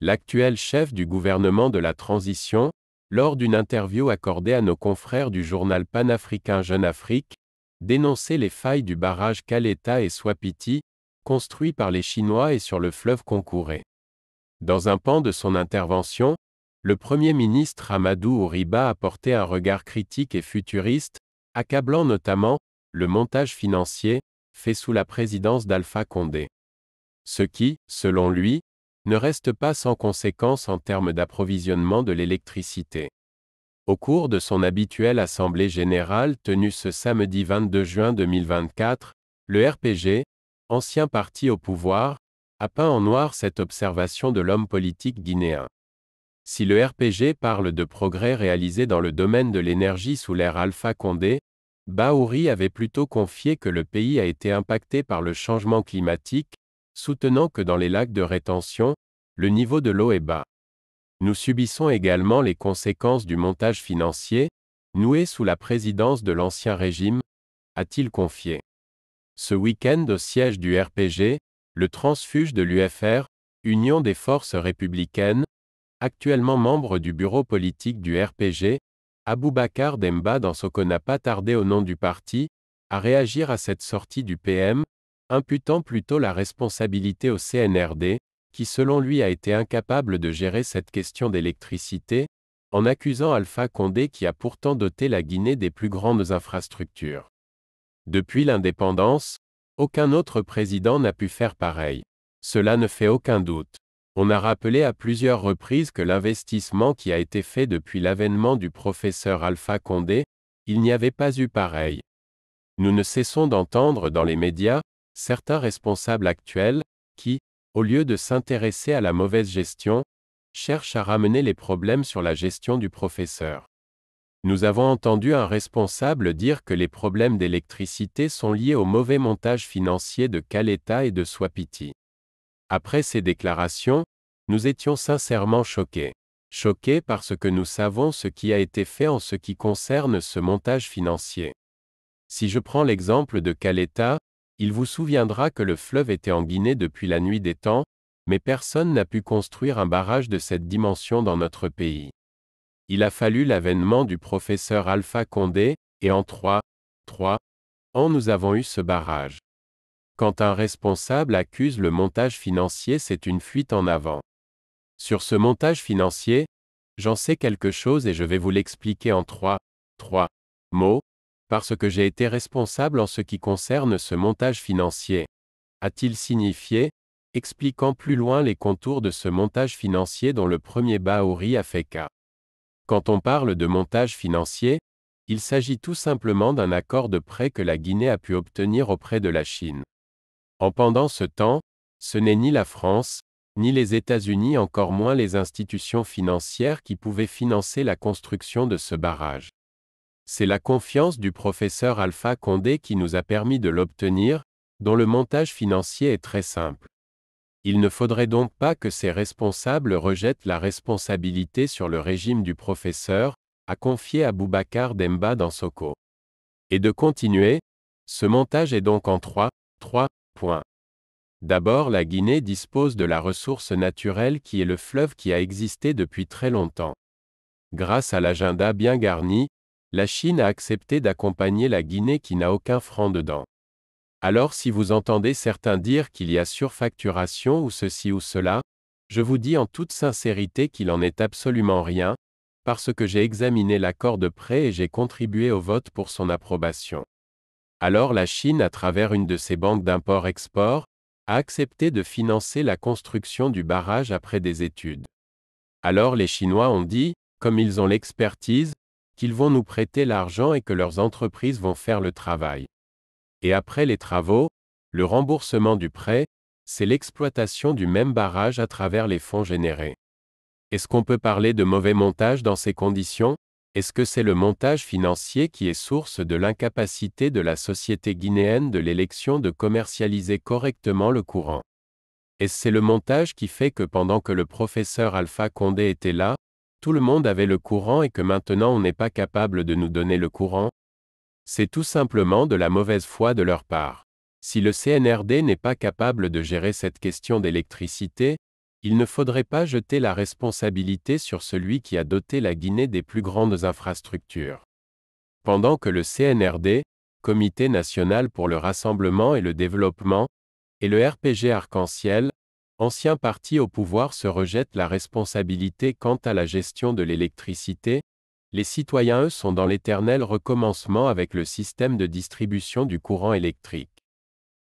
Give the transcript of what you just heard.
l'actuel chef du gouvernement de la transition, lors d'une interview accordée à nos confrères du journal panafricain Jeune Afrique, dénonçait les failles du barrage Kaleta et Swapiti, construit par les Chinois et sur le fleuve Concouré. Dans un pan de son intervention, le Premier ministre Amadou Ouriba a porté un regard critique et futuriste, accablant notamment le montage financier fait sous la présidence d'Alpha Condé. Ce qui, selon lui, ne reste pas sans conséquence en termes d'approvisionnement de l'électricité. Au cours de son habituelle assemblée générale tenue ce samedi 22 juin 2024, le RPG, ancien parti au pouvoir, a peint en noir cette observation de l'homme politique guinéen. Si le RPG parle de progrès réalisés dans le domaine de l'énergie sous l'ère Alpha Condé, Bahouri avait plutôt confié que le pays a été impacté par le changement climatique, soutenant que dans les lacs de rétention, le niveau de l'eau est bas. Nous subissons également les conséquences du montage financier, noué sous la présidence de l'ancien régime, a-t-il confié. Ce week-end au siège du RPG, le transfuge de l'UFR, Union des forces républicaines, actuellement membre du bureau politique du RPG, Aboubacar Demba dans n'a pas tardé au nom du parti, à réagir à cette sortie du PM, imputant plutôt la responsabilité au CNRD, qui selon lui a été incapable de gérer cette question d'électricité, en accusant Alpha Condé qui a pourtant doté la Guinée des plus grandes infrastructures. Depuis l'indépendance, aucun autre président n'a pu faire pareil. Cela ne fait aucun doute. On a rappelé à plusieurs reprises que l'investissement qui a été fait depuis l'avènement du professeur Alpha Condé, il n'y avait pas eu pareil. Nous ne cessons d'entendre dans les médias, certains responsables actuels, qui, au lieu de s'intéresser à la mauvaise gestion, cherchent à ramener les problèmes sur la gestion du professeur. Nous avons entendu un responsable dire que les problèmes d'électricité sont liés au mauvais montage financier de Caleta et de Swapiti. Après ces déclarations, nous étions sincèrement choqués. Choqués parce que nous savons ce qui a été fait en ce qui concerne ce montage financier. Si je prends l'exemple de Caleta, il vous souviendra que le fleuve était en Guinée depuis la nuit des temps, mais personne n'a pu construire un barrage de cette dimension dans notre pays. Il a fallu l'avènement du professeur Alpha Condé, et en 3, 3 ans nous avons eu ce barrage. Quand un responsable accuse le montage financier, c'est une fuite en avant. Sur ce montage financier, j'en sais quelque chose et je vais vous l'expliquer en trois, trois, mots, parce que j'ai été responsable en ce qui concerne ce montage financier. A-t-il signifié, expliquant plus loin les contours de ce montage financier dont le premier Baori a fait cas. Quand on parle de montage financier, il s'agit tout simplement d'un accord de prêt que la Guinée a pu obtenir auprès de la Chine. En pendant ce temps, ce n'est ni la France, ni les États-Unis, encore moins les institutions financières qui pouvaient financer la construction de ce barrage. C'est la confiance du professeur Alpha Condé qui nous a permis de l'obtenir, dont le montage financier est très simple. Il ne faudrait donc pas que ces responsables rejettent la responsabilité sur le régime du professeur, a confié à Boubacar Demba dans Soko. Et de continuer, ce montage est donc en trois, trois points. D'abord, la Guinée dispose de la ressource naturelle qui est le fleuve qui a existé depuis très longtemps. Grâce à l'agenda bien garni, la Chine a accepté d'accompagner la Guinée qui n'a aucun franc dedans. Alors si vous entendez certains dire qu'il y a surfacturation ou ceci ou cela, je vous dis en toute sincérité qu'il en est absolument rien, parce que j'ai examiné l'accord de prêt et j'ai contribué au vote pour son approbation. Alors la Chine, à travers une de ses banques d'import-export, a accepté de financer la construction du barrage après des études. Alors les Chinois ont dit, comme ils ont l'expertise, qu'ils vont nous prêter l'argent et que leurs entreprises vont faire le travail. Et après les travaux, le remboursement du prêt, c'est l'exploitation du même barrage à travers les fonds générés. Est-ce qu'on peut parler de mauvais montage dans ces conditions Est-ce que c'est le montage financier qui est source de l'incapacité de la société guinéenne de l'élection de commercialiser correctement le courant Est-ce c'est le montage qui fait que pendant que le professeur Alpha Condé était là, le monde avait le courant et que maintenant on n'est pas capable de nous donner le courant C'est tout simplement de la mauvaise foi de leur part. Si le CNRD n'est pas capable de gérer cette question d'électricité, il ne faudrait pas jeter la responsabilité sur celui qui a doté la Guinée des plus grandes infrastructures. Pendant que le CNRD, Comité national pour le rassemblement et le développement, et le RPG Arc-en-Ciel, anciens partis au pouvoir se rejettent la responsabilité quant à la gestion de l'électricité, les citoyens eux sont dans l'éternel recommencement avec le système de distribution du courant électrique.